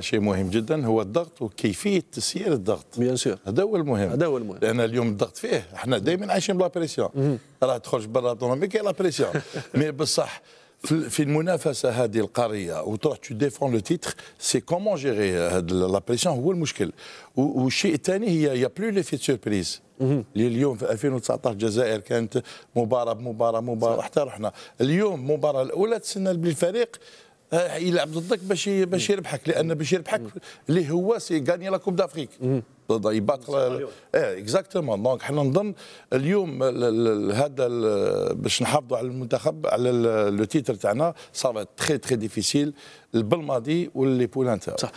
شيء مهم جدا هو الضغط وكيفيه تسيير الضغط بيان سور هذا هو المهم هذا هو المهم لان اليوم الضغط فيه احنا دائما عايشين بلا بريسيون راه تخرج برا طوموبيل كاين لا بريسيون مي بصح في المنافسه هذه القاريه وتروح تو ديفون لو تيتر سي كومون جيري لا بريسيون هو المشكل والشيء الثاني هي يا بلو في سيربريز اليوم في 2019 الجزائر كانت مباراه بمباراه مباراه حتى رحنا اليوم المباراه الاولى تسنى بالفريق يلعب آه، ضدك باش باش يربحك لان باش يربحك اللي هو سي غاني لا كوب دافريك يباط اه اكزاكتومون دونك حنا نظن اليوم هذا باش نحافظوا على المنتخب على لو تيتر تاعنا صار تري تري ديفيسيل بالماضي واللي بولان تاعو